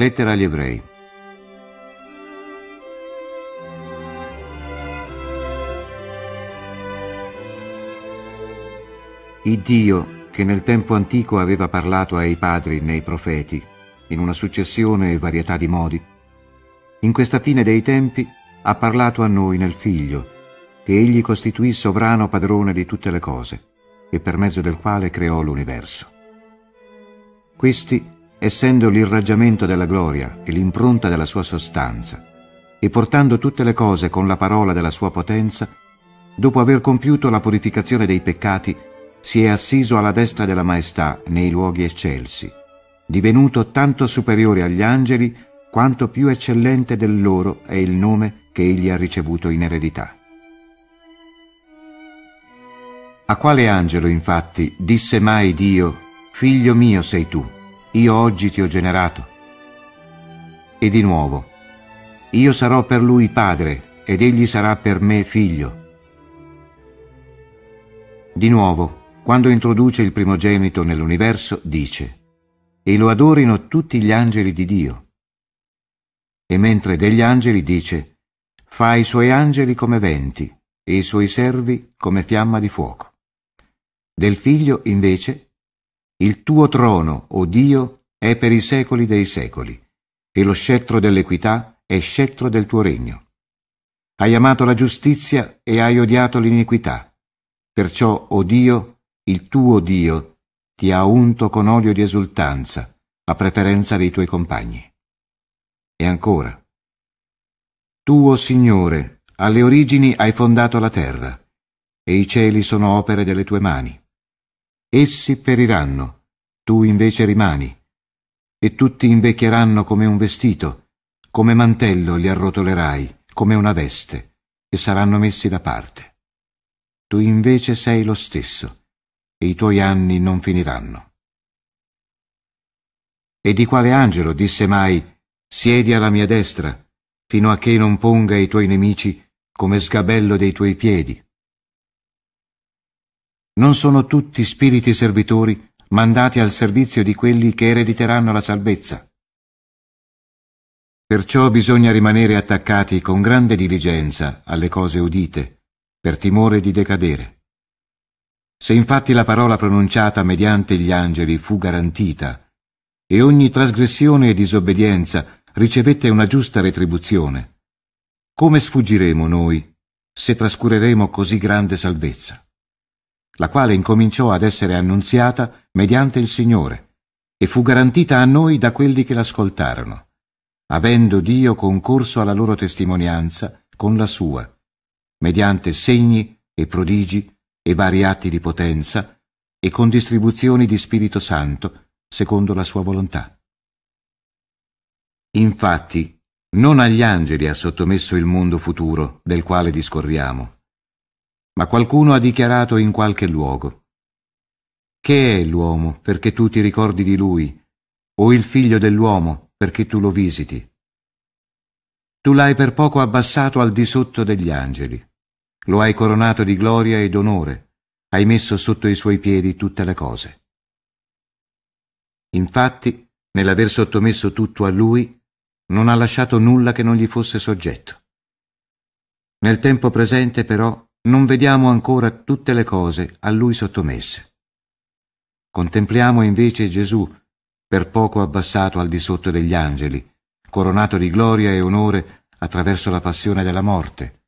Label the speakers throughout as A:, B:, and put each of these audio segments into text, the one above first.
A: Lettera agli ebrei. Il Dio che nel tempo antico aveva parlato ai padri nei profeti, in una successione e varietà di modi, in questa fine dei tempi ha parlato a noi nel Figlio, che egli costituì sovrano padrone di tutte le cose, e per mezzo del quale creò l'universo. Questi essendo l'irraggiamento della gloria e l'impronta della sua sostanza, e portando tutte le cose con la parola della sua potenza, dopo aver compiuto la purificazione dei peccati, si è assiso alla destra della maestà nei luoghi eccelsi, divenuto tanto superiore agli angeli quanto più eccellente del loro è il nome che egli ha ricevuto in eredità. A quale angelo infatti disse mai Dio, Figlio mio sei tu? io oggi ti ho generato. E di nuovo, io sarò per lui padre ed egli sarà per me figlio. Di nuovo, quando introduce il primogenito nell'universo, dice, e lo adorino tutti gli angeli di Dio. E mentre degli angeli dice, fa i suoi angeli come venti e i suoi servi come fiamma di fuoco. Del figlio, invece, il tuo trono, o oh Dio, è per i secoli dei secoli, e lo scettro dell'equità è scettro del tuo regno. Hai amato la giustizia e hai odiato l'iniquità. Perciò, o oh Dio, il tuo Dio ti ha unto con olio di esultanza, a preferenza dei tuoi compagni. E ancora, Tuo Signore, alle origini hai fondato la terra, e i cieli sono opere delle tue mani. Essi periranno, tu invece rimani, e tutti invecchieranno come un vestito, come mantello li arrotolerai, come una veste, e saranno messi da parte. Tu invece sei lo stesso, e i tuoi anni non finiranno. E di quale angelo disse mai, siedi alla mia destra, fino a che non ponga i tuoi nemici come sgabello dei tuoi piedi? Non sono tutti spiriti servitori mandati al servizio di quelli che erediteranno la salvezza. Perciò bisogna rimanere attaccati con grande diligenza alle cose udite, per timore di decadere. Se infatti la parola pronunciata mediante gli angeli fu garantita, e ogni trasgressione e disobbedienza ricevette una giusta retribuzione, come sfuggiremo noi se trascureremo così grande salvezza? la quale incominciò ad essere annunziata mediante il Signore, e fu garantita a noi da quelli che l'ascoltarono, avendo Dio concorso alla loro testimonianza con la sua, mediante segni e prodigi e vari atti di potenza e con distribuzioni di Spirito Santo, secondo la sua volontà. Infatti, non agli angeli ha sottomesso il mondo futuro del quale discorriamo, ma qualcuno ha dichiarato in qualche luogo. Che è l'uomo perché tu ti ricordi di lui, o il figlio dell'uomo perché tu lo visiti? Tu l'hai per poco abbassato al di sotto degli angeli, lo hai coronato di gloria ed onore, hai messo sotto i suoi piedi tutte le cose. Infatti, nell'aver sottomesso tutto a lui, non ha lasciato nulla che non gli fosse soggetto. Nel tempo presente, però, non vediamo ancora tutte le cose a lui sottomesse. Contempliamo invece Gesù, per poco abbassato al di sotto degli angeli, coronato di gloria e onore attraverso la passione della morte,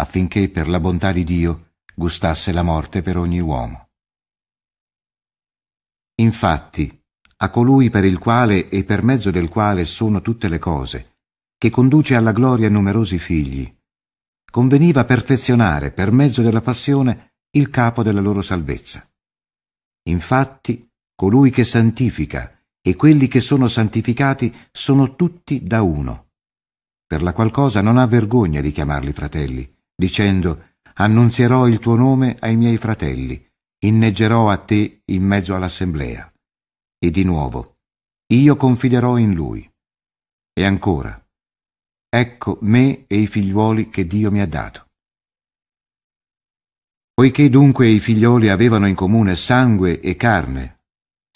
A: affinché per la bontà di Dio gustasse la morte per ogni uomo. Infatti, a colui per il quale e per mezzo del quale sono tutte le cose, che conduce alla gloria numerosi figli, conveniva perfezionare per mezzo della passione il capo della loro salvezza. Infatti, colui che santifica e quelli che sono santificati sono tutti da uno. Per la qual cosa non ha vergogna di chiamarli fratelli, dicendo Annunzierò il tuo nome ai miei fratelli, inneggerò a te in mezzo all'assemblea. E di nuovo, io confiderò in lui. E ancora, ecco me e i figliuoli che Dio mi ha dato. Poiché dunque i figlioli avevano in comune sangue e carne,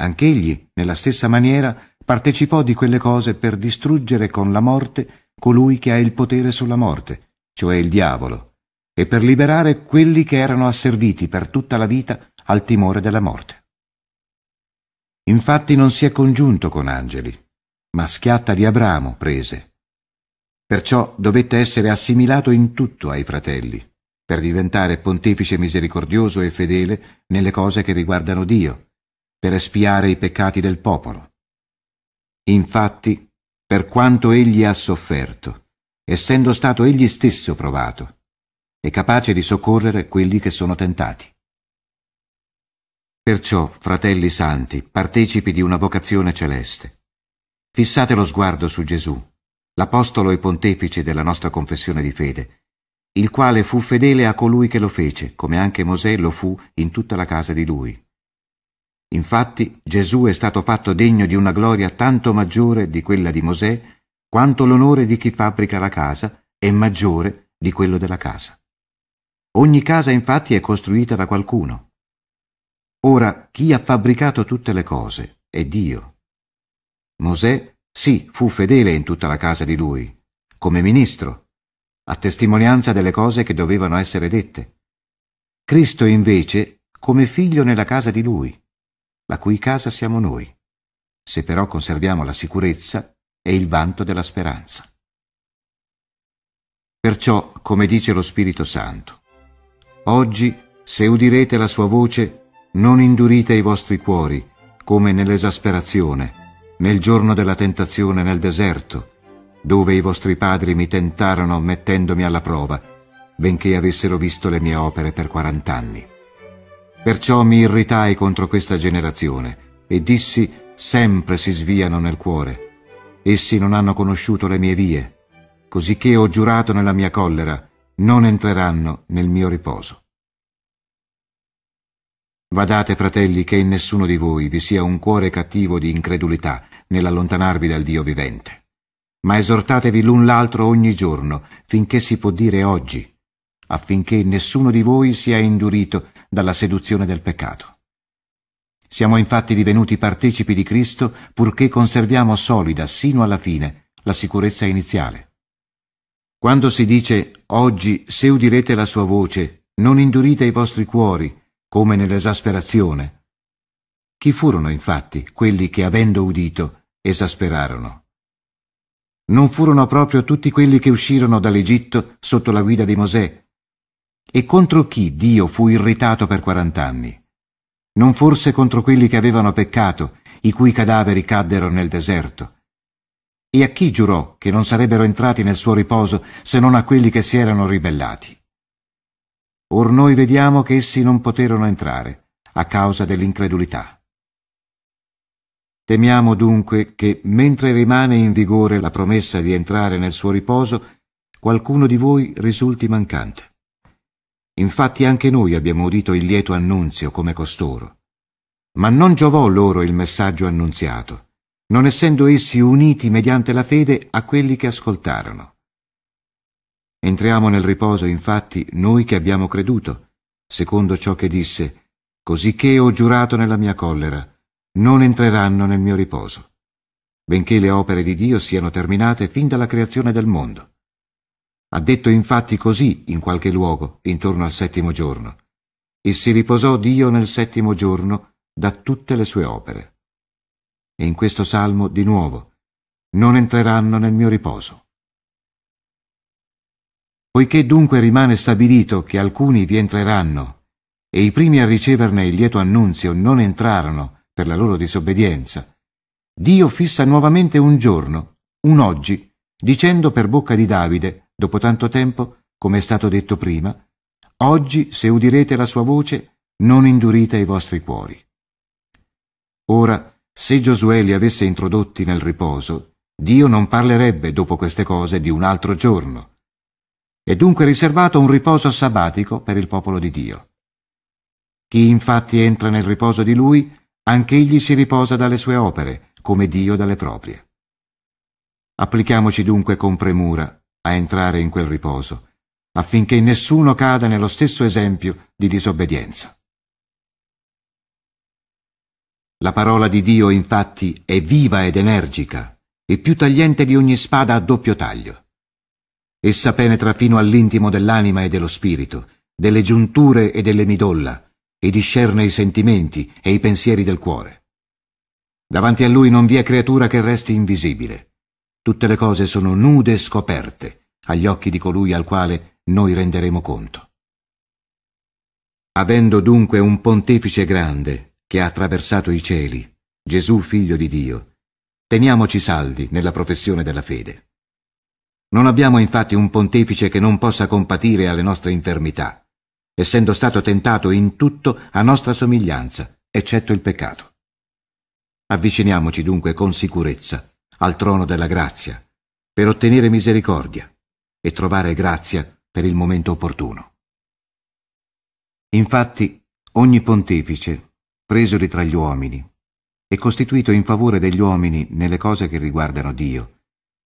A: anch'egli, nella stessa maniera, partecipò di quelle cose per distruggere con la morte colui che ha il potere sulla morte, cioè il diavolo, e per liberare quelli che erano asserviti per tutta la vita al timore della morte. Infatti non si è congiunto con angeli, ma schiatta di Abramo prese Perciò dovette essere assimilato in tutto ai fratelli, per diventare pontefice misericordioso e fedele nelle cose che riguardano Dio, per espiare i peccati del popolo. Infatti, per quanto egli ha sofferto, essendo stato egli stesso provato, è capace di soccorrere quelli che sono tentati. Perciò, fratelli santi, partecipi di una vocazione celeste, fissate lo sguardo su Gesù, l'apostolo e pontefice della nostra confessione di fede, il quale fu fedele a colui che lo fece, come anche Mosè lo fu in tutta la casa di lui. Infatti Gesù è stato fatto degno di una gloria tanto maggiore di quella di Mosè, quanto l'onore di chi fabbrica la casa è maggiore di quello della casa. Ogni casa infatti è costruita da qualcuno. Ora chi ha fabbricato tutte le cose è Dio. Mosè sì, fu fedele in tutta la casa di lui, come ministro, a testimonianza delle cose che dovevano essere dette. Cristo invece come figlio nella casa di lui, la cui casa siamo noi, se però conserviamo la sicurezza e il vanto della speranza. Perciò, come dice lo Spirito Santo, oggi, se udirete la sua voce, non indurite i vostri cuori, come nell'esasperazione, nel giorno della tentazione nel deserto, dove i vostri padri mi tentarono mettendomi alla prova, benché avessero visto le mie opere per quarant'anni. Perciò mi irritai contro questa generazione e dissi, sempre si sviano nel cuore. Essi non hanno conosciuto le mie vie, cosicché ho giurato nella mia collera, non entreranno nel mio riposo. Vadate, fratelli, che in nessuno di voi vi sia un cuore cattivo di incredulità, nell'allontanarvi dal Dio vivente. Ma esortatevi l'un l'altro ogni giorno, finché si può dire oggi, affinché nessuno di voi sia indurito dalla seduzione del peccato. Siamo infatti divenuti partecipi di Cristo purché conserviamo solida sino alla fine la sicurezza iniziale. Quando si dice oggi se udirete la sua voce, non indurite i vostri cuori, come nell'esasperazione. Chi furono infatti quelli che avendo udito esasperarono. Non furono proprio tutti quelli che uscirono dall'Egitto sotto la guida di Mosè. E contro chi Dio fu irritato per quarant'anni? Non forse contro quelli che avevano peccato, i cui cadaveri caddero nel deserto? E a chi giurò che non sarebbero entrati nel suo riposo se non a quelli che si erano ribellati? Or noi vediamo che essi non poterono entrare a causa dell'incredulità. Temiamo dunque che, mentre rimane in vigore la promessa di entrare nel suo riposo, qualcuno di voi risulti mancante. Infatti anche noi abbiamo udito il lieto annunzio come costoro. Ma non giovò loro il messaggio annunziato, non essendo essi uniti mediante la fede a quelli che ascoltarono. Entriamo nel riposo, infatti, noi che abbiamo creduto, secondo ciò che disse, cosicché ho giurato nella mia collera, non entreranno nel mio riposo, benché le opere di Dio siano terminate fin dalla creazione del mondo. Ha detto infatti così in qualche luogo, intorno al settimo giorno, e si riposò Dio nel settimo giorno da tutte le sue opere. E in questo salmo di nuovo, non entreranno nel mio riposo. Poiché dunque rimane stabilito che alcuni vi entreranno, e i primi a riceverne il lieto annunzio non entrarono, per la loro disobbedienza. Dio fissa nuovamente un giorno, un oggi, dicendo per bocca di Davide, dopo tanto tempo, come è stato detto prima, oggi se udirete la sua voce, non indurite i vostri cuori. Ora, se Giosuè li avesse introdotti nel riposo, Dio non parlerebbe dopo queste cose di un altro giorno. È dunque riservato un riposo sabbatico per il popolo di Dio. Chi infatti entra nel riposo di lui Anch'egli si riposa dalle sue opere, come Dio dalle proprie. Applichiamoci dunque con premura a entrare in quel riposo, affinché nessuno cada nello stesso esempio di disobbedienza. La parola di Dio infatti è viva ed energica, e più tagliente di ogni spada a doppio taglio. Essa penetra fino all'intimo dell'anima e dello spirito, delle giunture e delle midolla, e discerne i sentimenti e i pensieri del cuore. Davanti a lui non vi è creatura che resti invisibile. Tutte le cose sono nude e scoperte agli occhi di colui al quale noi renderemo conto. Avendo dunque un pontefice grande che ha attraversato i cieli, Gesù figlio di Dio, teniamoci saldi nella professione della fede. Non abbiamo infatti un pontefice che non possa compatire alle nostre infermità, essendo stato tentato in tutto a nostra somiglianza, eccetto il peccato. Avviciniamoci dunque con sicurezza al trono della grazia, per ottenere misericordia e trovare grazia per il momento opportuno. Infatti, ogni pontefice, preso di tra gli uomini, è costituito in favore degli uomini nelle cose che riguardano Dio,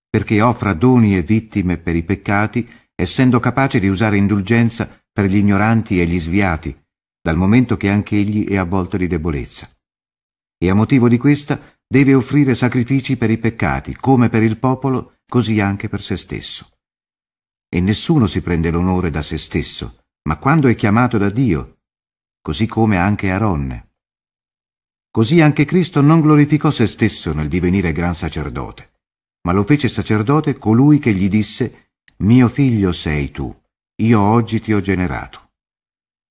A: perché offra doni e vittime per i peccati, essendo capace di usare indulgenza per gli ignoranti e gli sviati, dal momento che anche egli è avvolto di debolezza. E a motivo di questa deve offrire sacrifici per i peccati, come per il popolo, così anche per se stesso. E nessuno si prende l'onore da se stesso, ma quando è chiamato da Dio, così come anche Aronne. Così anche Cristo non glorificò se stesso nel divenire gran sacerdote, ma lo fece sacerdote colui che gli disse, mio figlio sei tu io oggi ti ho generato.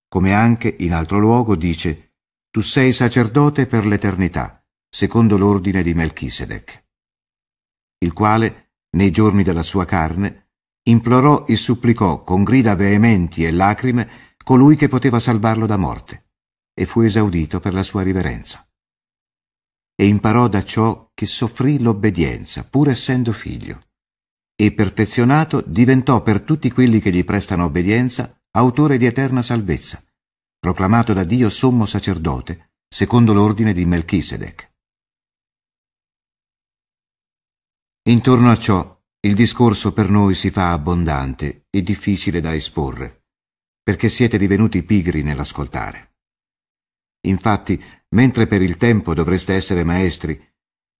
A: Come anche in altro luogo dice, tu sei sacerdote per l'eternità, secondo l'ordine di Melchisedec, il quale, nei giorni della sua carne, implorò e supplicò con grida veementi e lacrime colui che poteva salvarlo da morte, e fu esaudito per la sua riverenza. E imparò da ciò che soffrì l'obbedienza, pur essendo figlio e perfezionato diventò per tutti quelli che gli prestano obbedienza autore di eterna salvezza, proclamato da Dio sommo sacerdote, secondo l'ordine di Melchisedec. Intorno a ciò il discorso per noi si fa abbondante e difficile da esporre, perché siete divenuti pigri nell'ascoltare. Infatti, mentre per il tempo dovreste essere maestri,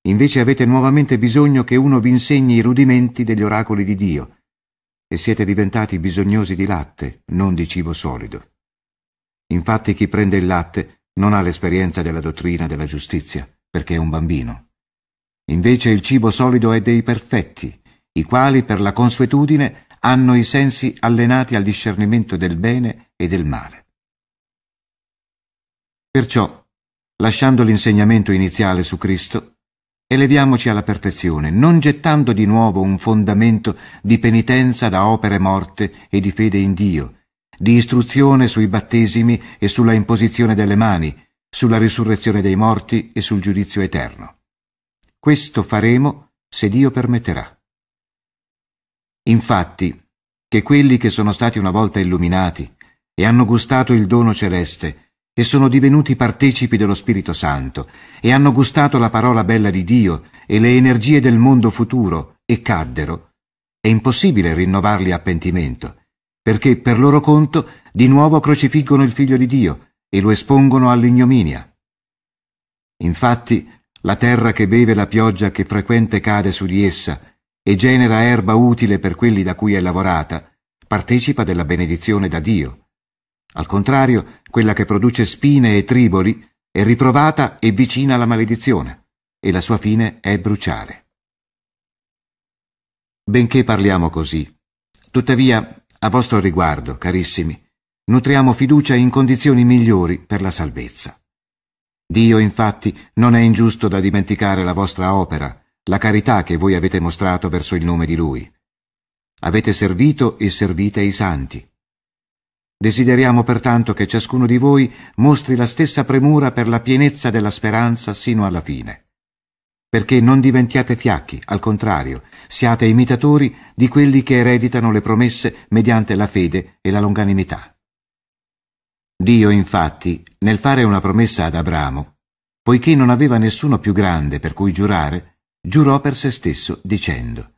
A: Invece avete nuovamente bisogno che uno vi insegni i rudimenti degli oracoli di Dio, e siete diventati bisognosi di latte, non di cibo solido. Infatti chi prende il latte non ha l'esperienza della dottrina della giustizia, perché è un bambino. Invece il cibo solido è dei perfetti, i quali per la consuetudine hanno i sensi allenati al discernimento del bene e del male. Perciò, lasciando l'insegnamento iniziale su Cristo, Eleviamoci alla perfezione, non gettando di nuovo un fondamento di penitenza da opere morte e di fede in Dio, di istruzione sui battesimi e sulla imposizione delle mani, sulla risurrezione dei morti e sul giudizio eterno. Questo faremo se Dio permetterà. Infatti, che quelli che sono stati una volta illuminati e hanno gustato il dono celeste e sono divenuti partecipi dello Spirito Santo e hanno gustato la parola bella di Dio e le energie del mondo futuro e caddero, è impossibile rinnovarli a pentimento, perché per loro conto di nuovo crocifiggono il Figlio di Dio e lo espongono all'ignominia. Infatti, la terra che beve la pioggia che frequente cade su di essa e genera erba utile per quelli da cui è lavorata, partecipa della benedizione da Dio. Al contrario, quella che produce spine e triboli è riprovata e vicina alla maledizione, e la sua fine è bruciare. Benché parliamo così, tuttavia, a vostro riguardo, carissimi, nutriamo fiducia in condizioni migliori per la salvezza. Dio, infatti, non è ingiusto da dimenticare la vostra opera, la carità che voi avete mostrato verso il nome di Lui. Avete servito e servite i santi Desideriamo pertanto che ciascuno di voi mostri la stessa premura per la pienezza della speranza sino alla fine. Perché non diventiate fiacchi, al contrario, siate imitatori di quelli che ereditano le promesse mediante la fede e la longanimità. Dio, infatti, nel fare una promessa ad Abramo, poiché non aveva nessuno più grande per cui giurare, giurò per se stesso dicendo,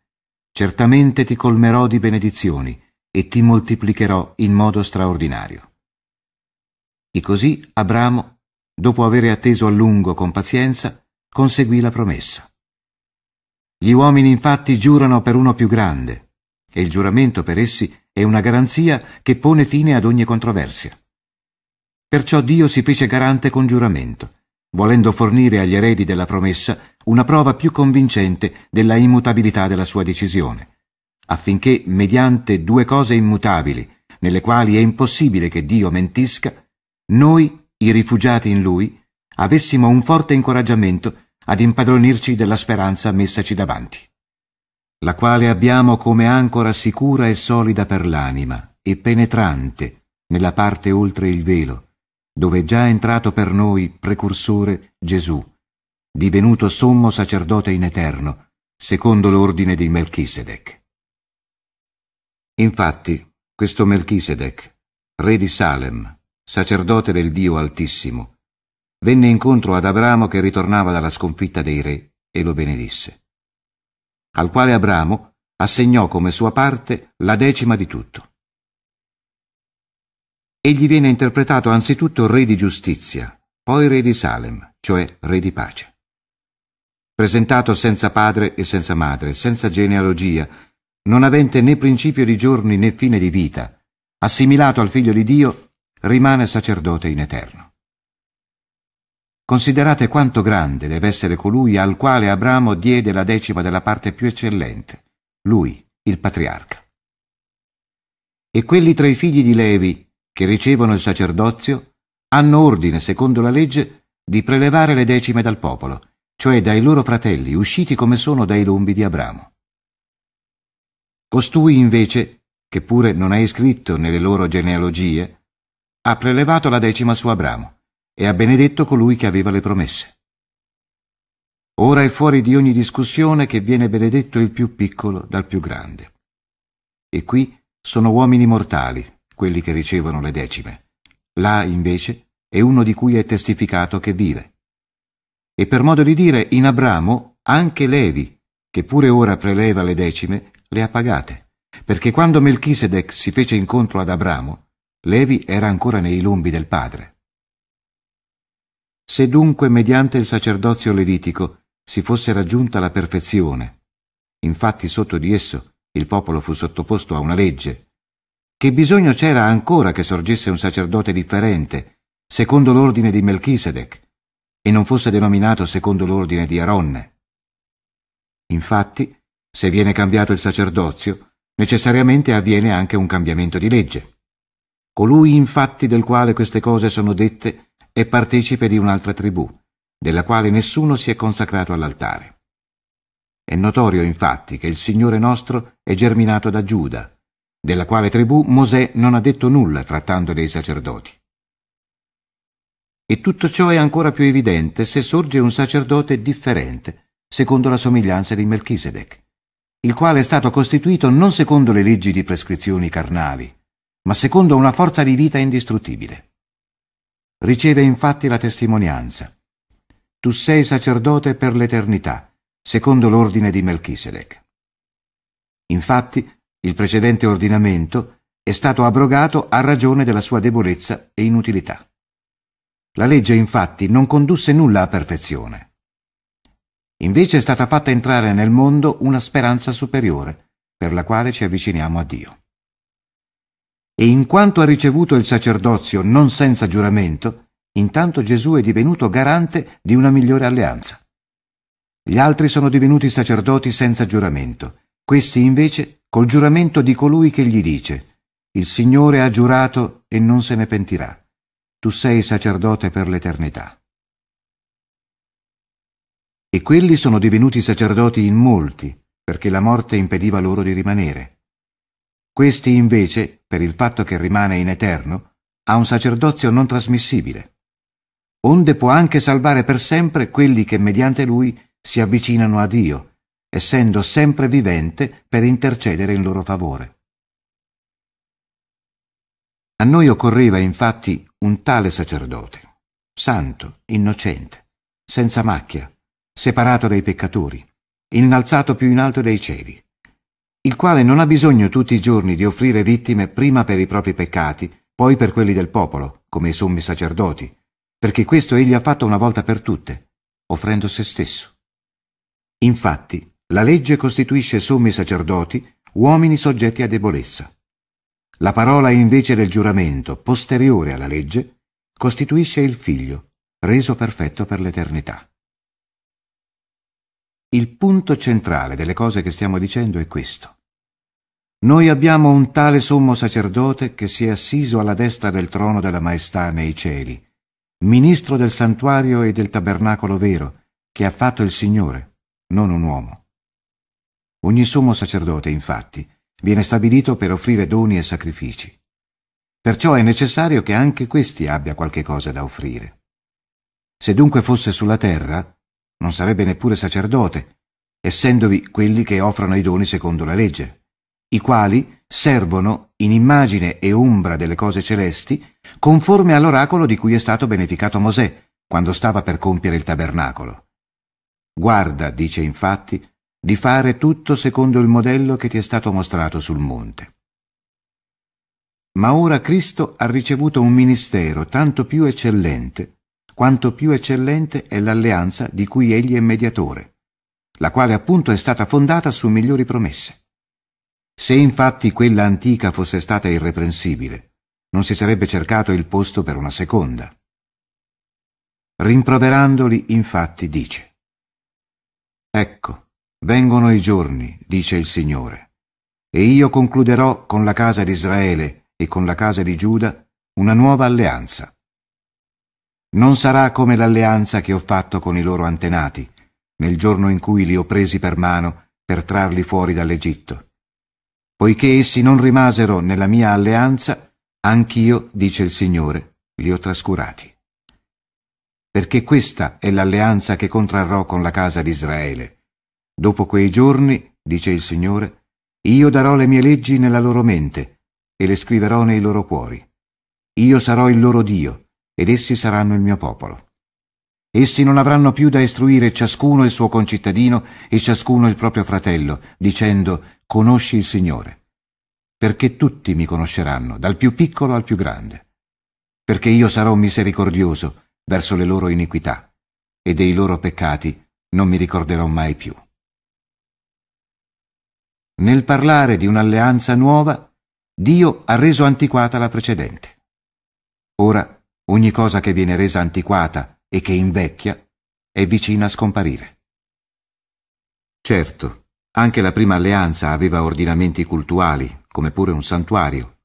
A: Certamente ti colmerò di benedizioni, e ti moltiplicherò in modo straordinario. E così Abramo, dopo avere atteso a lungo con pazienza, conseguì la promessa. Gli uomini infatti giurano per uno più grande, e il giuramento per essi è una garanzia che pone fine ad ogni controversia. Perciò Dio si fece garante con giuramento, volendo fornire agli eredi della promessa una prova più convincente della immutabilità della sua decisione, affinché, mediante due cose immutabili, nelle quali è impossibile che Dio mentisca, noi, i rifugiati in Lui, avessimo un forte incoraggiamento ad impadronirci della speranza messaci davanti, la quale abbiamo come ancora sicura e solida per l'anima e penetrante nella parte oltre il velo, dove è già entrato per noi precursore Gesù, divenuto sommo sacerdote in eterno, secondo l'ordine di Melchisedec. Infatti, questo Melchisedec, re di Salem, sacerdote del Dio Altissimo, venne incontro ad Abramo che ritornava dalla sconfitta dei re e lo benedisse, al quale Abramo assegnò come sua parte la decima di tutto. Egli viene interpretato anzitutto re di giustizia, poi re di Salem, cioè re di pace. Presentato senza padre e senza madre, senza genealogia, non avente né principio di giorni né fine di vita, assimilato al Figlio di Dio, rimane sacerdote in eterno. Considerate quanto grande deve essere colui al quale Abramo diede la decima della parte più eccellente, lui, il patriarca. E quelli tra i figli di Levi, che ricevono il sacerdozio, hanno ordine, secondo la legge, di prelevare le decime dal popolo, cioè dai loro fratelli, usciti come sono dai lombi di Abramo. Costui invece, che pure non è iscritto nelle loro genealogie, ha prelevato la decima su Abramo e ha benedetto colui che aveva le promesse. Ora è fuori di ogni discussione che viene benedetto il più piccolo dal più grande. E qui sono uomini mortali quelli che ricevono le decime. Là, invece, è uno di cui è testificato che vive. E per modo di dire, in Abramo anche Levi, che pure ora preleva le decime, le ha pagate, perché quando Melchisedec si fece incontro ad Abramo, Levi era ancora nei lombi del padre. Se dunque mediante il sacerdozio levitico si fosse raggiunta la perfezione, infatti sotto di esso il popolo fu sottoposto a una legge, che bisogno c'era ancora che sorgesse un sacerdote differente, secondo l'ordine di Melchisedec, e non fosse denominato secondo l'ordine di Aronne. Infatti, se viene cambiato il sacerdozio, necessariamente avviene anche un cambiamento di legge. Colui infatti del quale queste cose sono dette è partecipe di un'altra tribù, della quale nessuno si è consacrato all'altare. È notorio infatti che il Signore nostro è germinato da Giuda, della quale tribù Mosè non ha detto nulla trattando dei sacerdoti. E tutto ciò è ancora più evidente se sorge un sacerdote differente, secondo la somiglianza di Melchisedec il quale è stato costituito non secondo le leggi di prescrizioni carnali, ma secondo una forza di vita indistruttibile. Riceve infatti la testimonianza. Tu sei sacerdote per l'eternità, secondo l'ordine di Melchisedec. Infatti, il precedente ordinamento è stato abrogato a ragione della sua debolezza e inutilità. La legge infatti non condusse nulla a perfezione, Invece è stata fatta entrare nel mondo una speranza superiore, per la quale ci avviciniamo a Dio. E in quanto ha ricevuto il sacerdozio non senza giuramento, intanto Gesù è divenuto garante di una migliore alleanza. Gli altri sono divenuti sacerdoti senza giuramento, questi invece col giuramento di colui che gli dice, il Signore ha giurato e non se ne pentirà, tu sei sacerdote per l'eternità e quelli sono divenuti sacerdoti in molti, perché la morte impediva loro di rimanere. Questi invece, per il fatto che rimane in eterno, ha un sacerdozio non trasmissibile, onde può anche salvare per sempre quelli che mediante lui si avvicinano a Dio, essendo sempre vivente per intercedere in loro favore. A noi occorreva infatti un tale sacerdote, santo, innocente, senza macchia, separato dai peccatori, innalzato più in alto dei cieli, il quale non ha bisogno tutti i giorni di offrire vittime prima per i propri peccati, poi per quelli del popolo, come i sommi sacerdoti, perché questo egli ha fatto una volta per tutte, offrendo se stesso. Infatti, la legge costituisce sommi sacerdoti, uomini soggetti a debolezza. La parola invece del giuramento, posteriore alla legge, costituisce il figlio, reso perfetto per l'eternità. Il punto centrale delle cose che stiamo dicendo è questo. Noi abbiamo un tale sommo sacerdote che si è assiso alla destra del trono della maestà nei cieli, ministro del santuario e del tabernacolo vero, che ha fatto il Signore, non un uomo. Ogni sommo sacerdote, infatti, viene stabilito per offrire doni e sacrifici. Perciò è necessario che anche questi abbia qualche cosa da offrire. Se dunque fosse sulla terra, non sarebbe neppure sacerdote, essendovi quelli che offrono i doni secondo la legge, i quali servono in immagine e ombra delle cose celesti, conforme all'oracolo di cui è stato beneficato Mosè, quando stava per compiere il tabernacolo. Guarda, dice infatti, di fare tutto secondo il modello che ti è stato mostrato sul monte. Ma ora Cristo ha ricevuto un ministero tanto più eccellente quanto più eccellente è l'alleanza di cui egli è mediatore, la quale appunto è stata fondata su migliori promesse. Se infatti quella antica fosse stata irreprensibile, non si sarebbe cercato il posto per una seconda. Rimproverandoli, infatti, dice, Ecco, vengono i giorni, dice il Signore, e io concluderò con la casa di Israele e con la casa di Giuda una nuova alleanza non sarà come l'alleanza che ho fatto con i loro antenati, nel giorno in cui li ho presi per mano per trarli fuori dall'Egitto. Poiché essi non rimasero nella mia alleanza, anch'io, dice il Signore, li ho trascurati. Perché questa è l'alleanza che contrarrò con la casa di Israele. Dopo quei giorni, dice il Signore, io darò le mie leggi nella loro mente e le scriverò nei loro cuori. Io sarò il loro Dio ed essi saranno il mio popolo. Essi non avranno più da istruire ciascuno il suo concittadino e ciascuno il proprio fratello, dicendo conosci il Signore, perché tutti mi conosceranno, dal più piccolo al più grande, perché io sarò misericordioso verso le loro iniquità e dei loro peccati non mi ricorderò mai più. Nel parlare di un'alleanza nuova, Dio ha reso antiquata la precedente. Ora ogni cosa che viene resa antiquata e che invecchia è vicina a scomparire. Certo, anche la prima alleanza aveva ordinamenti cultuali, come pure un santuario,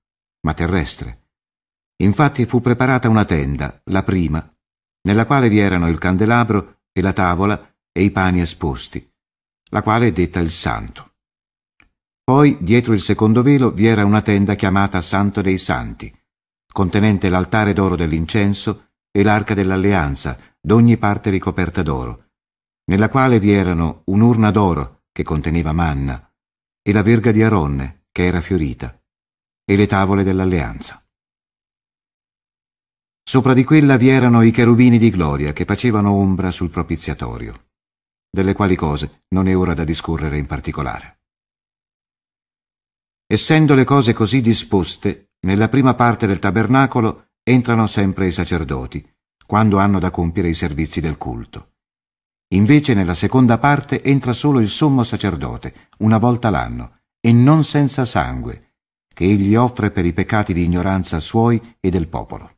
A: ma terrestre. Infatti fu preparata una tenda, la prima, nella quale vi erano il candelabro e la tavola e i pani esposti, la quale è detta il santo. Poi, dietro il secondo velo, vi era una tenda chiamata Santo dei Santi, contenente l'altare d'oro dell'incenso e l'arca dell'alleanza, d'ogni parte ricoperta d'oro, nella quale vi erano un'urna d'oro che conteneva manna, e la verga di Aronne che era fiorita, e le tavole dell'alleanza. Sopra di quella vi erano i cherubini di gloria che facevano ombra sul propiziatorio, delle quali cose non è ora da discorrere in particolare. Essendo le cose così disposte, nella prima parte del tabernacolo entrano sempre i sacerdoti, quando hanno da compiere i servizi del culto. Invece nella seconda parte entra solo il sommo sacerdote, una volta l'anno, e non senza sangue, che egli offre per i peccati di ignoranza suoi e del popolo.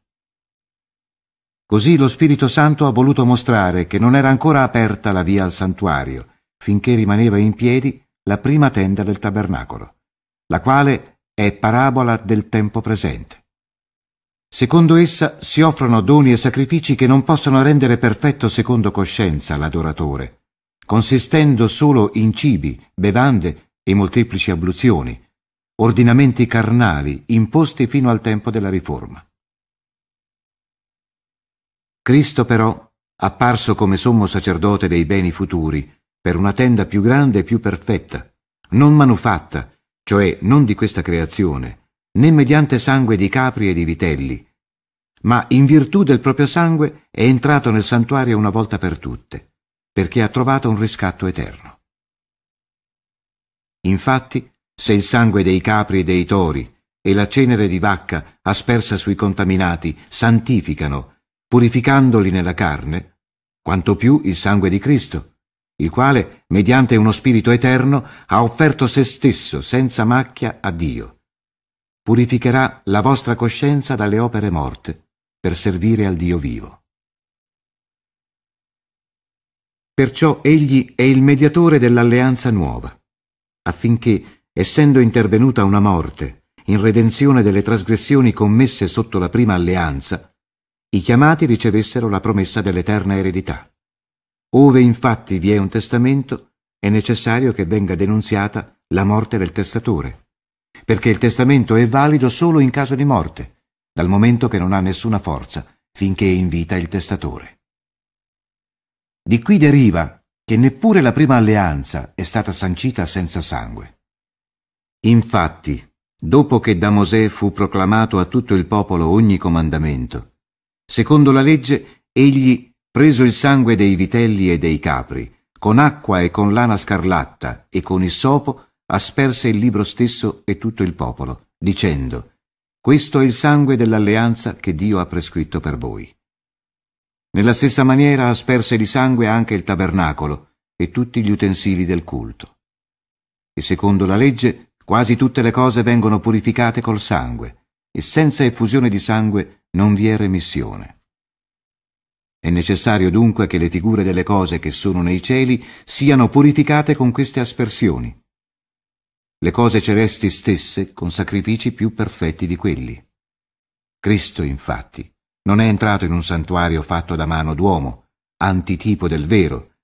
A: Così lo Spirito Santo ha voluto mostrare che non era ancora aperta la via al santuario, finché rimaneva in piedi la prima tenda del tabernacolo, la quale è parabola del tempo presente. Secondo essa si offrono doni e sacrifici che non possono rendere perfetto secondo coscienza l'adoratore, consistendo solo in cibi, bevande e molteplici abluzioni, ordinamenti carnali imposti fino al tempo della riforma. Cristo però, apparso come sommo sacerdote dei beni futuri, per una tenda più grande e più perfetta, non manufatta, cioè non di questa creazione, né mediante sangue di capri e di vitelli, ma in virtù del proprio sangue è entrato nel santuario una volta per tutte, perché ha trovato un riscatto eterno. Infatti, se il sangue dei capri e dei tori e la cenere di vacca aspersa sui contaminati santificano, purificandoli nella carne, quanto più il sangue di Cristo, il quale, mediante uno spirito eterno, ha offerto se stesso senza macchia a Dio. Purificherà la vostra coscienza dalle opere morte per servire al Dio vivo. Perciò egli è il mediatore dell'alleanza nuova, affinché, essendo intervenuta una morte, in redenzione delle trasgressioni commesse sotto la prima alleanza, i chiamati ricevessero la promessa dell'eterna eredità. Ove infatti vi è un testamento, è necessario che venga denunziata la morte del testatore, perché il testamento è valido solo in caso di morte, dal momento che non ha nessuna forza finché è in vita il testatore. Di qui deriva che neppure la prima alleanza è stata sancita senza sangue. Infatti, dopo che da Mosè fu proclamato a tutto il popolo ogni comandamento, secondo la legge egli preso il sangue dei vitelli e dei capri, con acqua e con lana scarlatta e con il sopo, asperse il libro stesso e tutto il popolo, dicendo, Questo è il sangue dell'alleanza che Dio ha prescritto per voi. Nella stessa maniera asperse di sangue anche il tabernacolo e tutti gli utensili del culto. E secondo la legge, quasi tutte le cose vengono purificate col sangue, e senza effusione di sangue non vi è remissione. È necessario dunque che le figure delle cose che sono nei cieli siano purificate con queste aspersioni. Le cose celesti stesse con sacrifici più perfetti di quelli. Cristo, infatti, non è entrato in un santuario fatto da mano d'uomo, antitipo del vero,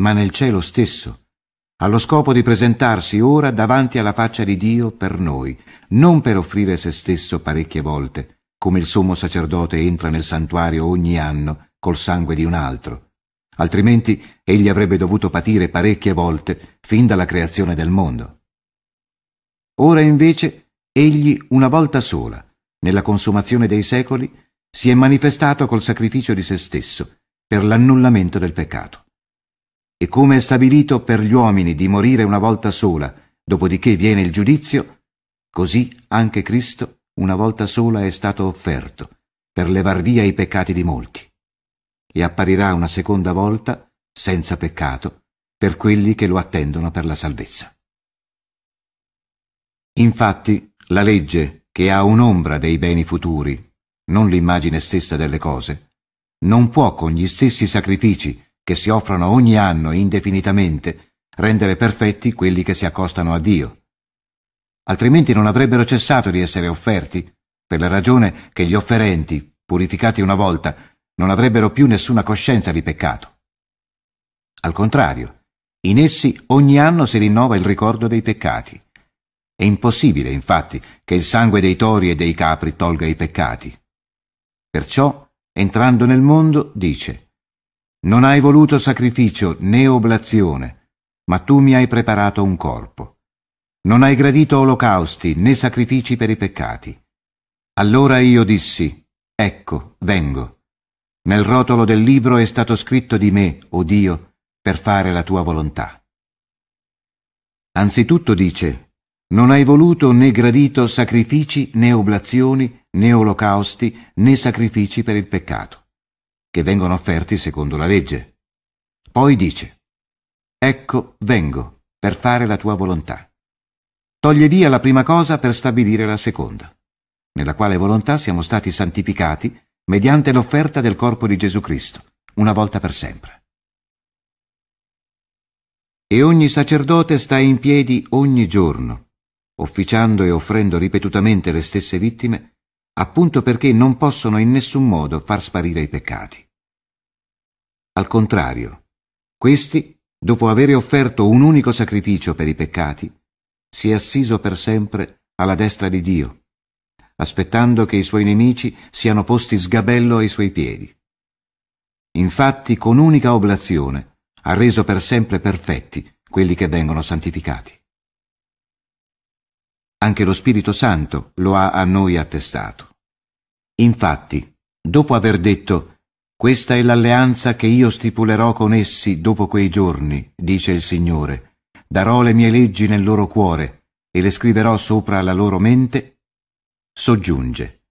A: ma nel cielo stesso, allo scopo di presentarsi ora davanti alla faccia di Dio per noi, non per offrire se stesso parecchie volte, come il sommo sacerdote entra nel santuario ogni anno col sangue di un altro, altrimenti egli avrebbe dovuto patire parecchie volte fin dalla creazione del mondo. Ora invece egli una volta sola, nella consumazione dei secoli, si è manifestato col sacrificio di se stesso per l'annullamento del peccato. E come è stabilito per gli uomini di morire una volta sola, dopodiché viene il giudizio, così anche Cristo una volta sola è stato offerto per levar via i peccati di molti e apparirà una seconda volta senza peccato per quelli che lo attendono per la salvezza. Infatti, la legge, che ha un'ombra dei beni futuri, non l'immagine stessa delle cose, non può con gli stessi sacrifici che si offrono ogni anno indefinitamente rendere perfetti quelli che si accostano a Dio. Altrimenti non avrebbero cessato di essere offerti, per la ragione che gli offerenti, purificati una volta, non avrebbero più nessuna coscienza di peccato. Al contrario, in essi ogni anno si rinnova il ricordo dei peccati. È impossibile, infatti, che il sangue dei tori e dei capri tolga i peccati. Perciò, entrando nel mondo, dice, Non hai voluto sacrificio né oblazione, ma tu mi hai preparato un corpo. Non hai gradito olocausti né sacrifici per i peccati. Allora io dissi, Ecco, vengo nel rotolo del libro è stato scritto di me, o oh Dio, per fare la tua volontà. Anzitutto dice, non hai voluto né gradito sacrifici né oblazioni né olocausti né sacrifici per il peccato, che vengono offerti secondo la legge. Poi dice, ecco vengo per fare la tua volontà. Toglie via la prima cosa per stabilire la seconda, nella quale volontà siamo stati santificati mediante l'offerta del corpo di Gesù Cristo, una volta per sempre. E ogni sacerdote sta in piedi ogni giorno, officiando e offrendo ripetutamente le stesse vittime, appunto perché non possono in nessun modo far sparire i peccati. Al contrario, questi, dopo avere offerto un unico sacrificio per i peccati, si è assiso per sempre alla destra di Dio, aspettando che i suoi nemici siano posti sgabello ai suoi piedi. Infatti, con unica oblazione, ha reso per sempre perfetti quelli che vengono santificati. Anche lo Spirito Santo lo ha a noi attestato. Infatti, dopo aver detto questa è l'alleanza che io stipulerò con essi dopo quei giorni, dice il Signore. Darò le mie leggi nel loro cuore e le scriverò sopra la loro mente soggiunge,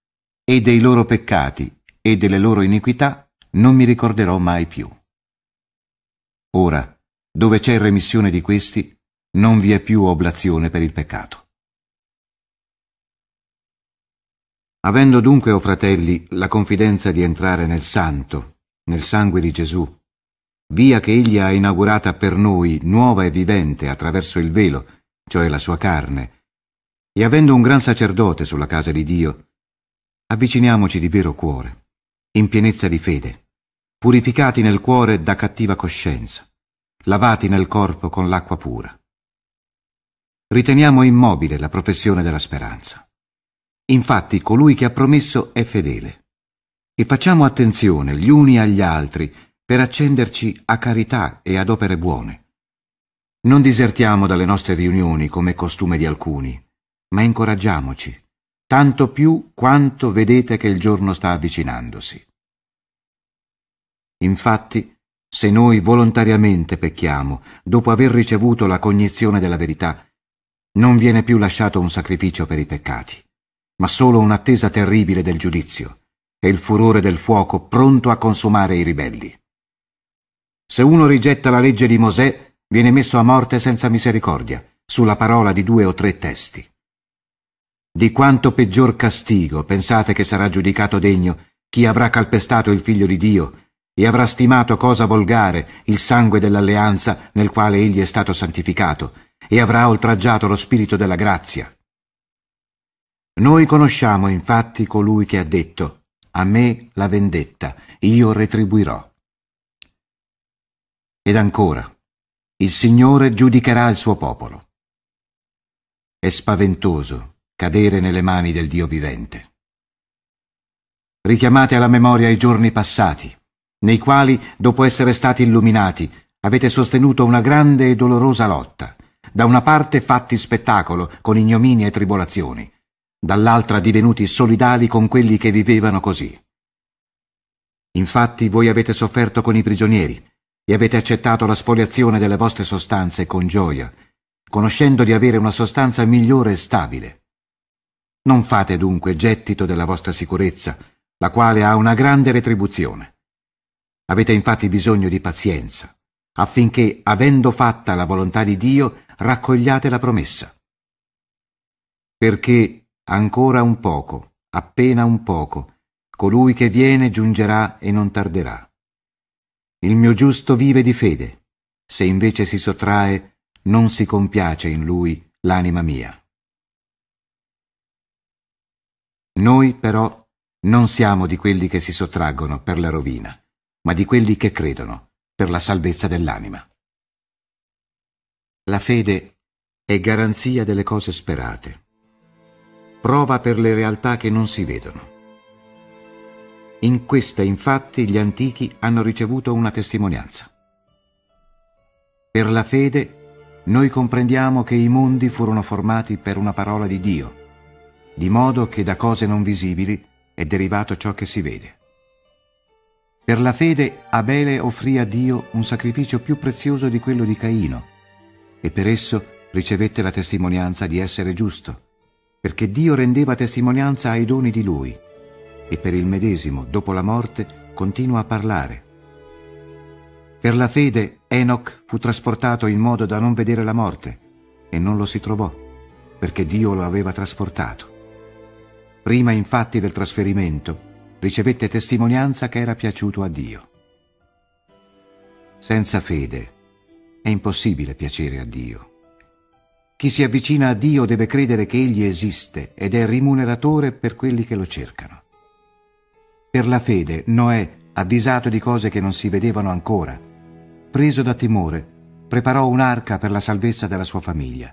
A: e dei loro peccati e delle loro iniquità non mi ricorderò mai più. Ora, dove c'è remissione di questi, non vi è più oblazione per il peccato. Avendo dunque, o oh fratelli, la confidenza di entrare nel santo, nel sangue di Gesù, via che egli ha inaugurata per noi, nuova e vivente, attraverso il velo, cioè la sua carne, e avendo un gran sacerdote sulla casa di Dio, avviciniamoci di vero cuore, in pienezza di fede, purificati nel cuore da cattiva coscienza, lavati nel corpo con l'acqua pura. Riteniamo immobile la professione della speranza. Infatti colui che ha promesso è fedele. E facciamo attenzione gli uni agli altri per accenderci a carità e ad opere buone. Non disertiamo dalle nostre riunioni come costume di alcuni, ma incoraggiamoci, tanto più quanto vedete che il giorno sta avvicinandosi. Infatti, se noi volontariamente pecchiamo, dopo aver ricevuto la cognizione della verità, non viene più lasciato un sacrificio per i peccati, ma solo un'attesa terribile del giudizio e il furore del fuoco pronto a consumare i ribelli. Se uno rigetta la legge di Mosè, viene messo a morte senza misericordia, sulla parola di due o tre testi. Di quanto peggior castigo pensate che sarà giudicato degno chi avrà calpestato il figlio di Dio e avrà stimato cosa volgare il sangue dell'alleanza nel quale egli è stato santificato e avrà oltraggiato lo spirito della grazia. Noi conosciamo infatti colui che ha detto, a me la vendetta, io retribuirò. Ed ancora, il Signore giudicherà il suo popolo. È spaventoso cadere nelle mani del Dio vivente. Richiamate alla memoria i giorni passati, nei quali, dopo essere stati illuminati, avete sostenuto una grande e dolorosa lotta, da una parte fatti spettacolo con ignominie e tribolazioni, dall'altra divenuti solidali con quelli che vivevano così. Infatti voi avete sofferto con i prigionieri e avete accettato la spoliazione delle vostre sostanze con gioia, conoscendo di avere una sostanza migliore e stabile. Non fate dunque gettito della vostra sicurezza, la quale ha una grande retribuzione. Avete infatti bisogno di pazienza, affinché, avendo fatta la volontà di Dio, raccogliate la promessa. Perché ancora un poco, appena un poco, colui che viene giungerà e non tarderà. Il mio giusto vive di fede, se invece si sottrae, non si compiace in lui l'anima mia. Noi però non siamo di quelli che si sottraggono per la rovina, ma di quelli che credono per la salvezza dell'anima. La fede è garanzia delle cose sperate, prova per le realtà che non si vedono. In questa infatti gli antichi hanno ricevuto una testimonianza. Per la fede noi comprendiamo che i mondi furono formati per una parola di Dio di modo che da cose non visibili è derivato ciò che si vede. Per la fede Abele offrì a Dio un sacrificio più prezioso di quello di Caino e per esso ricevette la testimonianza di essere giusto, perché Dio rendeva testimonianza ai doni di lui e per il medesimo, dopo la morte, continua a parlare. Per la fede Enoch fu trasportato in modo da non vedere la morte e non lo si trovò, perché Dio lo aveva trasportato. Prima infatti del trasferimento ricevette testimonianza che era piaciuto a Dio. Senza fede è impossibile piacere a Dio. Chi si avvicina a Dio deve credere che Egli esiste ed è rimuneratore per quelli che lo cercano. Per la fede Noè, avvisato di cose che non si vedevano ancora, preso da timore, preparò un'arca per la salvezza della sua famiglia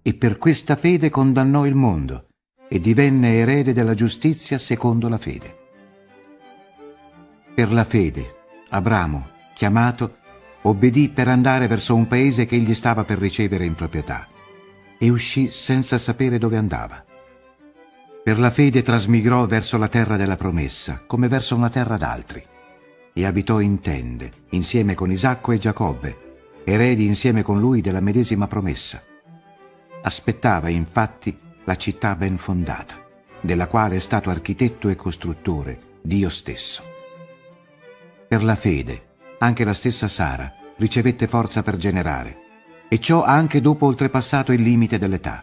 A: e per questa fede condannò il mondo, e divenne erede della giustizia secondo la fede. Per la fede, Abramo, chiamato, obbedì per andare verso un paese che egli stava per ricevere in proprietà e uscì senza sapere dove andava. Per la fede trasmigrò verso la terra della promessa, come verso una terra d'altri, e abitò in tende, insieme con Isacco e Giacobbe, eredi insieme con lui della medesima promessa. Aspettava infatti la città ben fondata, della quale è stato architetto e costruttore Dio stesso. Per la fede, anche la stessa Sara ricevette forza per generare, e ciò anche dopo oltrepassato il limite dell'età,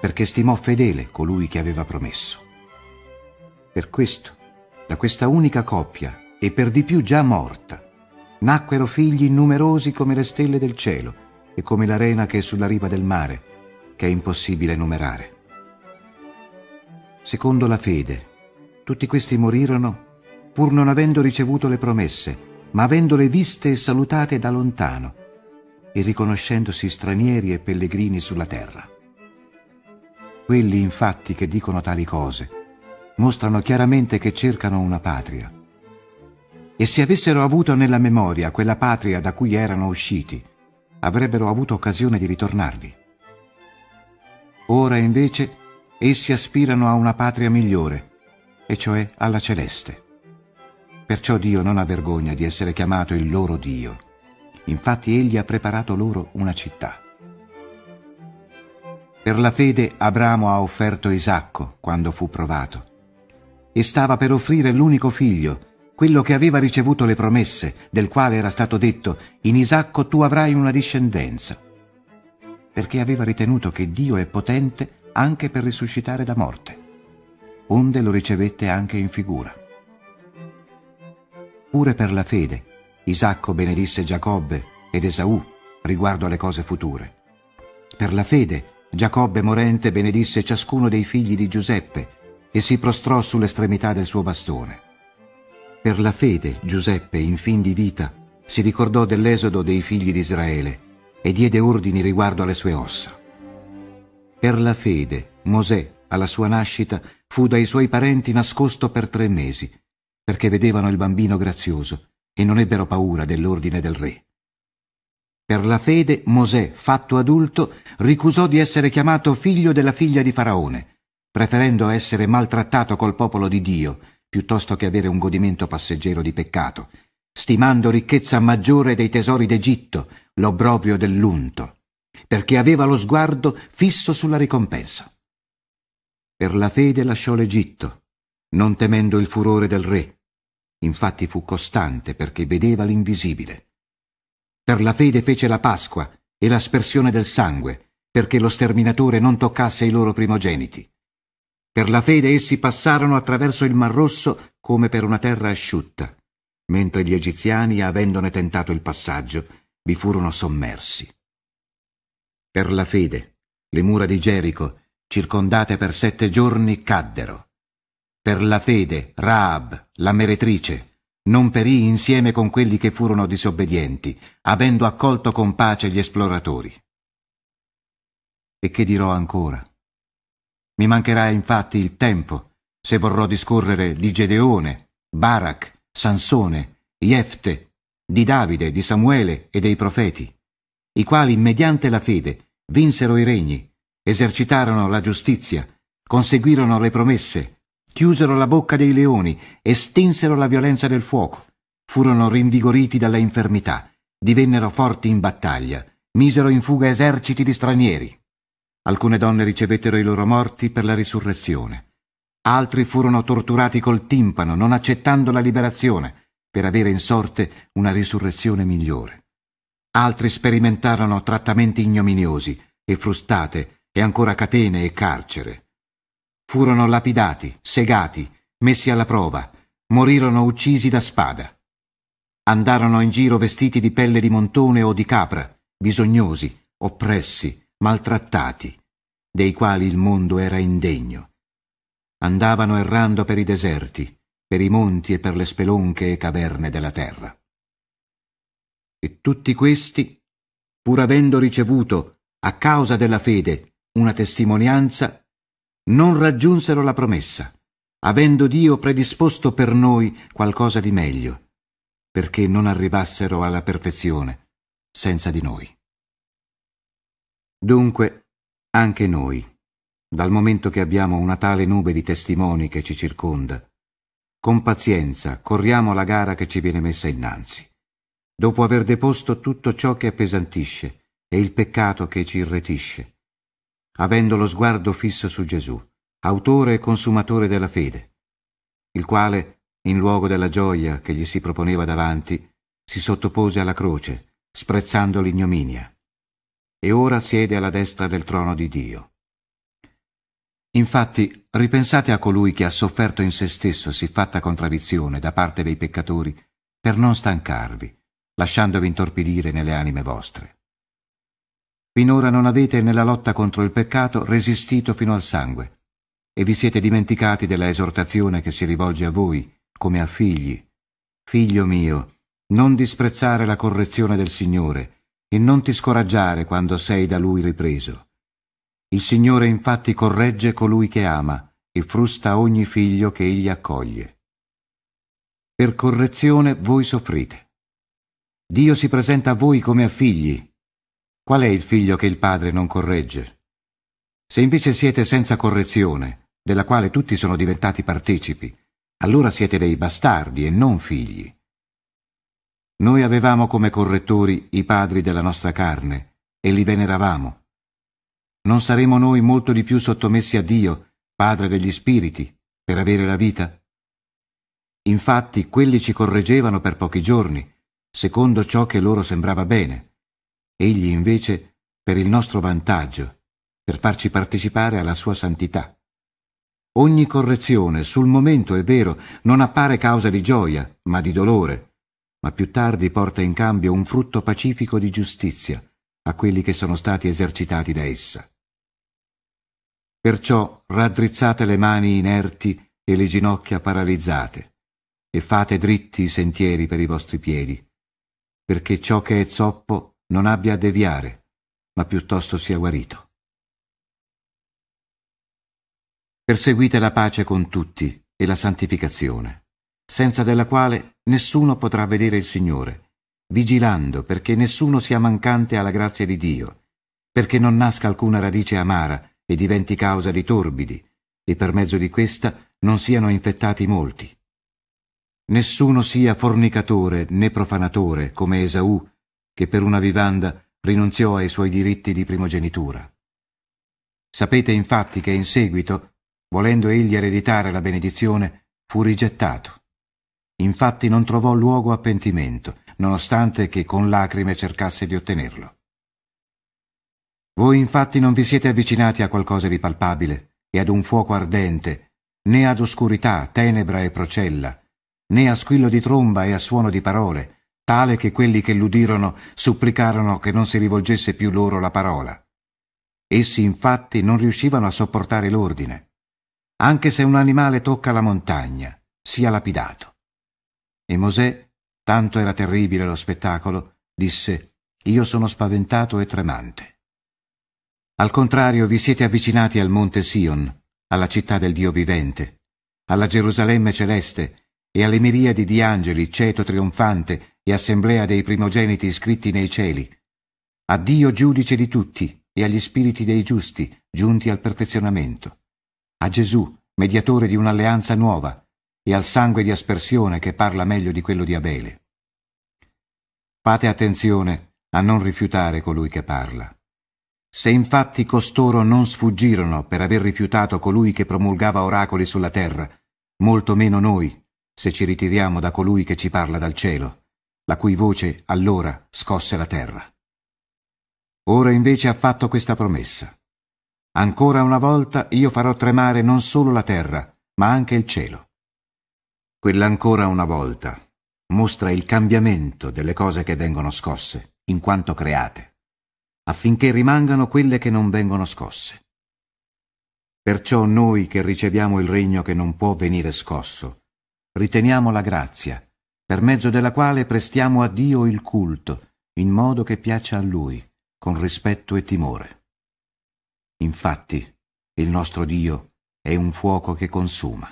A: perché stimò fedele colui che aveva promesso. Per questo, da questa unica coppia, e per di più già morta, nacquero figli numerosi come le stelle del cielo e come l'arena che è sulla riva del mare, che è impossibile numerare secondo la fede. Tutti questi morirono pur non avendo ricevuto le promesse, ma avendole viste e salutate da lontano e riconoscendosi stranieri e pellegrini sulla terra. Quelli infatti che dicono tali cose mostrano chiaramente che cercano una patria. E se avessero avuto nella memoria quella patria da cui erano usciti, avrebbero avuto occasione di ritornarvi. Ora invece essi aspirano a una patria migliore, e cioè alla celeste. Perciò Dio non ha vergogna di essere chiamato il loro Dio. Infatti egli ha preparato loro una città. Per la fede Abramo ha offerto Isacco quando fu provato e stava per offrire l'unico figlio, quello che aveva ricevuto le promesse, del quale era stato detto, in Isacco tu avrai una discendenza, perché aveva ritenuto che Dio è potente anche per risuscitare da morte, onde lo ricevette anche in figura. Pure per la fede, Isacco benedisse Giacobbe ed Esaù riguardo alle cose future. Per la fede, Giacobbe morente benedisse ciascuno dei figli di Giuseppe e si prostrò sull'estremità del suo bastone. Per la fede, Giuseppe, in fin di vita, si ricordò dell'esodo dei figli di Israele e diede ordini riguardo alle sue ossa. Per la fede, Mosè, alla sua nascita, fu dai suoi parenti nascosto per tre mesi, perché vedevano il bambino grazioso e non ebbero paura dell'ordine del re. Per la fede Mosè, fatto adulto, ricusò di essere chiamato figlio della figlia di Faraone, preferendo essere maltrattato col popolo di Dio, piuttosto che avere un godimento passeggero di peccato, stimando ricchezza maggiore dei tesori d'Egitto, l'obbrobrio dell'unto perché aveva lo sguardo fisso sulla ricompensa. Per la fede lasciò l'Egitto, non temendo il furore del re. Infatti fu costante perché vedeva l'invisibile. Per la fede fece la Pasqua e l'aspersione del sangue, perché lo sterminatore non toccasse i loro primogeniti. Per la fede essi passarono attraverso il Mar Rosso come per una terra asciutta, mentre gli egiziani, avendone tentato il passaggio, vi furono sommersi. Per la fede, le mura di Gerico, circondate per sette giorni, caddero. Per la fede, Raab, la meretrice, non perì insieme con quelli che furono disobbedienti, avendo accolto con pace gli esploratori. E che dirò ancora? Mi mancherà infatti il tempo, se vorrò discorrere di Gedeone, Barak, Sansone, Jefte, di Davide, di Samuele e dei profeti i quali, mediante la fede, vinsero i regni, esercitarono la giustizia, conseguirono le promesse, chiusero la bocca dei leoni, estinsero la violenza del fuoco, furono rinvigoriti dalla infermità, divennero forti in battaglia, misero in fuga eserciti di stranieri. Alcune donne ricevettero i loro morti per la risurrezione. Altri furono torturati col timpano, non accettando la liberazione, per avere in sorte una risurrezione migliore. Altri sperimentarono trattamenti ignominiosi e frustate e ancora catene e carcere. Furono lapidati, segati, messi alla prova, morirono uccisi da spada. Andarono in giro vestiti di pelle di montone o di capra, bisognosi, oppressi, maltrattati, dei quali il mondo era indegno. Andavano errando per i deserti, per i monti e per le spelonche e caverne della terra. E tutti questi, pur avendo ricevuto, a causa della fede, una testimonianza, non raggiunsero la promessa, avendo Dio predisposto per noi qualcosa di meglio, perché non arrivassero alla perfezione senza di noi. Dunque, anche noi, dal momento che abbiamo una tale nube di testimoni che ci circonda, con pazienza corriamo la gara che ci viene messa innanzi dopo aver deposto tutto ciò che appesantisce e il peccato che ci irretisce, avendo lo sguardo fisso su Gesù, autore e consumatore della fede, il quale, in luogo della gioia che gli si proponeva davanti, si sottopose alla croce, sprezzando l'ignominia, e ora siede alla destra del trono di Dio. Infatti, ripensate a colui che ha sofferto in se stesso siffatta contraddizione da parte dei peccatori, per non stancarvi lasciandovi intorpidire nelle anime vostre. Finora non avete nella lotta contro il peccato resistito fino al sangue e vi siete dimenticati della esortazione che si rivolge a voi come a figli. Figlio mio, non disprezzare la correzione del Signore e non ti scoraggiare quando sei da Lui ripreso. Il Signore infatti corregge colui che ama e frusta ogni figlio che egli accoglie. Per correzione voi soffrite. Dio si presenta a voi come a figli. Qual è il figlio che il padre non corregge? Se invece siete senza correzione, della quale tutti sono diventati partecipi, allora siete dei bastardi e non figli. Noi avevamo come correttori i padri della nostra carne e li veneravamo. Non saremo noi molto di più sottomessi a Dio, Padre degli Spiriti, per avere la vita? Infatti quelli ci correggevano per pochi giorni, secondo ciò che loro sembrava bene. Egli invece per il nostro vantaggio, per farci partecipare alla sua santità. Ogni correzione, sul momento è vero, non appare causa di gioia, ma di dolore, ma più tardi porta in cambio un frutto pacifico di giustizia a quelli che sono stati esercitati da essa. Perciò raddrizzate le mani inerti e le ginocchia paralizzate, e fate dritti i sentieri per i vostri piedi perché ciò che è zoppo non abbia a deviare, ma piuttosto sia guarito. Perseguite la pace con tutti e la santificazione, senza della quale nessuno potrà vedere il Signore, vigilando perché nessuno sia mancante alla grazia di Dio, perché non nasca alcuna radice amara e diventi causa di torbidi, e per mezzo di questa non siano infettati molti. Nessuno sia fornicatore né profanatore come Esaù, che per una vivanda rinunziò ai suoi diritti di primogenitura. Sapete infatti che in seguito, volendo egli ereditare la benedizione, fu rigettato. Infatti non trovò luogo a pentimento, nonostante che con lacrime cercasse di ottenerlo. Voi infatti non vi siete avvicinati a qualcosa di palpabile e ad un fuoco ardente, né ad oscurità, tenebra e procella, né a squillo di tromba e a suono di parole, tale che quelli che l'udirono supplicarono che non si rivolgesse più loro la parola. Essi infatti non riuscivano a sopportare l'ordine. Anche se un animale tocca la montagna, sia lapidato. E Mosè, tanto era terribile lo spettacolo, disse, Io sono spaventato e tremante. Al contrario, vi siete avvicinati al monte Sion, alla città del Dio vivente, alla Gerusalemme celeste, e alle miriadi di angeli, ceto trionfante e assemblea dei primogeniti iscritti nei cieli, a Dio giudice di tutti e agli spiriti dei giusti, giunti al perfezionamento, a Gesù, mediatore di un'alleanza nuova, e al sangue di aspersione che parla meglio di quello di Abele. Fate attenzione a non rifiutare colui che parla. Se infatti costoro non sfuggirono per aver rifiutato colui che promulgava oracoli sulla terra, molto meno noi, se ci ritiriamo da colui che ci parla dal cielo, la cui voce allora scosse la terra. Ora invece ha fatto questa promessa. Ancora una volta io farò tremare non solo la terra, ma anche il cielo. Quella ancora una volta mostra il cambiamento delle cose che vengono scosse, in quanto create, affinché rimangano quelle che non vengono scosse. Perciò noi che riceviamo il regno che non può venire scosso, riteniamo la grazia, per mezzo della quale prestiamo a Dio il culto, in modo che piaccia a Lui, con rispetto e timore. Infatti, il nostro Dio è un fuoco che consuma.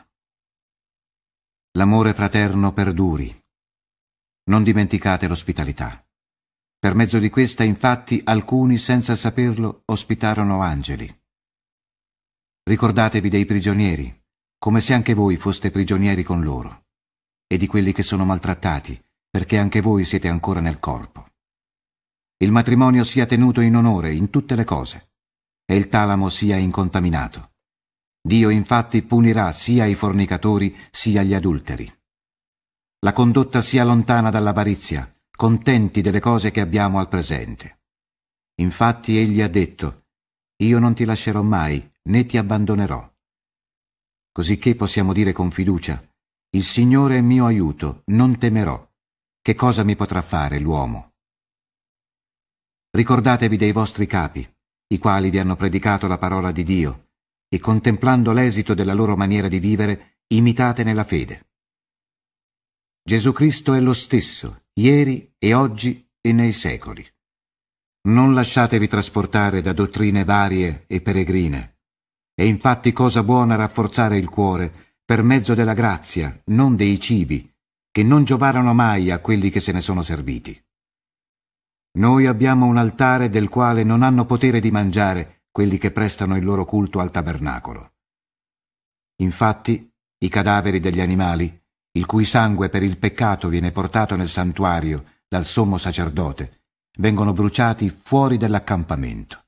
A: L'amore fraterno perduri. Non dimenticate l'ospitalità. Per mezzo di questa, infatti, alcuni, senza saperlo, ospitarono angeli. Ricordatevi dei prigionieri, come se anche voi foste prigionieri con loro, e di quelli che sono maltrattati, perché anche voi siete ancora nel corpo. Il matrimonio sia tenuto in onore in tutte le cose, e il talamo sia incontaminato. Dio infatti punirà sia i fornicatori sia gli adulteri. La condotta sia lontana dall'avarizia, contenti delle cose che abbiamo al presente. Infatti egli ha detto, Io non ti lascerò mai, né ti abbandonerò cosicché possiamo dire con fiducia, il Signore è mio aiuto, non temerò. Che cosa mi potrà fare l'uomo? Ricordatevi dei vostri capi, i quali vi hanno predicato la parola di Dio, e contemplando l'esito della loro maniera di vivere, imitate nella fede. Gesù Cristo è lo stesso, ieri e oggi e nei secoli. Non lasciatevi trasportare da dottrine varie e peregrine, è infatti cosa buona rafforzare il cuore per mezzo della grazia, non dei cibi, che non giovarono mai a quelli che se ne sono serviti. Noi abbiamo un altare del quale non hanno potere di mangiare quelli che prestano il loro culto al tabernacolo. Infatti, i cadaveri degli animali, il cui sangue per il peccato viene portato nel santuario dal sommo sacerdote, vengono bruciati fuori dell'accampamento.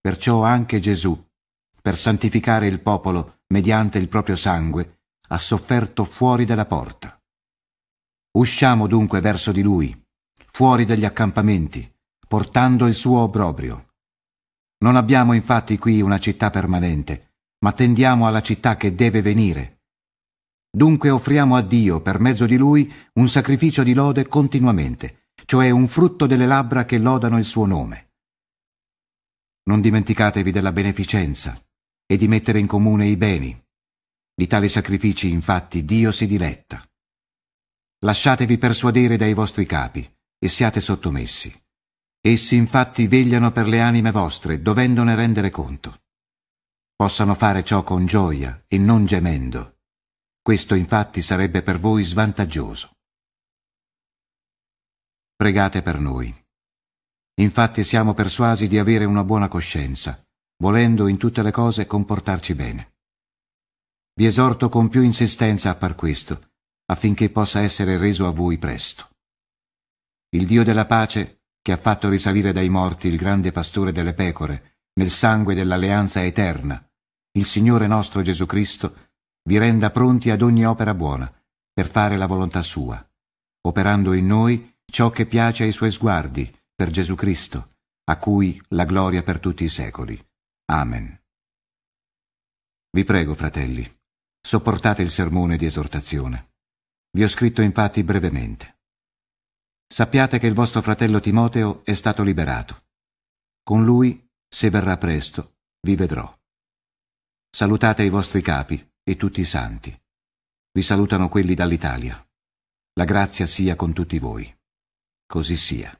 A: Perciò anche Gesù, per santificare il popolo mediante il proprio sangue, ha sofferto fuori della porta. Usciamo dunque verso di lui, fuori dagli accampamenti, portando il suo obbrobrio. Non abbiamo infatti qui una città permanente, ma tendiamo alla città che deve venire. Dunque offriamo a Dio, per mezzo di lui, un sacrificio di lode continuamente, cioè un frutto delle labbra che lodano il suo nome. Non dimenticatevi della beneficenza, e di mettere in comune i beni. Di tali sacrifici, infatti, Dio si diletta. Lasciatevi persuadere dai vostri capi e siate sottomessi. Essi infatti vegliano per le anime vostre, dovendone rendere conto. Possano fare ciò con gioia e non gemendo. Questo infatti sarebbe per voi svantaggioso. Pregate per noi. Infatti siamo persuasi di avere una buona coscienza volendo in tutte le cose comportarci bene. Vi esorto con più insistenza a far questo, affinché possa essere reso a voi presto. Il Dio della pace, che ha fatto risalire dai morti il grande pastore delle pecore, nel sangue dell'alleanza eterna, il Signore nostro Gesù Cristo, vi renda pronti ad ogni opera buona, per fare la volontà sua, operando in noi ciò che piace ai suoi sguardi, per Gesù Cristo, a cui la gloria per tutti i secoli. Amen. Vi prego, fratelli, sopportate il sermone di esortazione. Vi ho scritto infatti brevemente. Sappiate che il vostro fratello Timoteo è stato liberato. Con lui, se verrà presto, vi vedrò. Salutate i vostri capi e tutti i santi. Vi salutano quelli dall'Italia. La grazia sia con tutti voi. Così sia.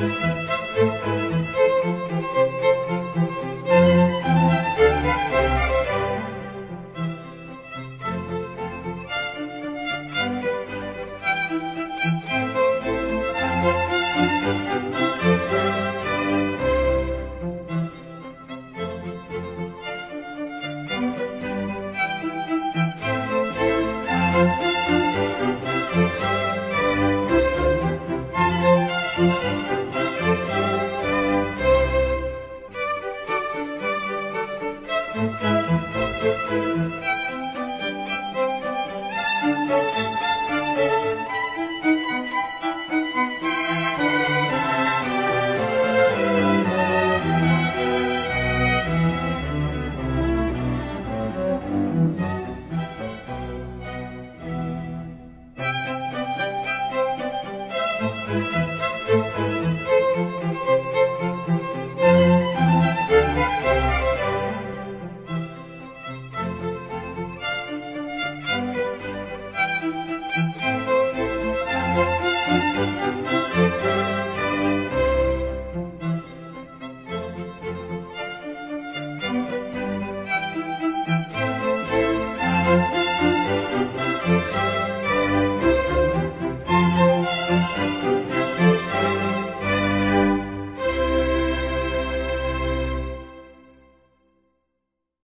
A: Thank you.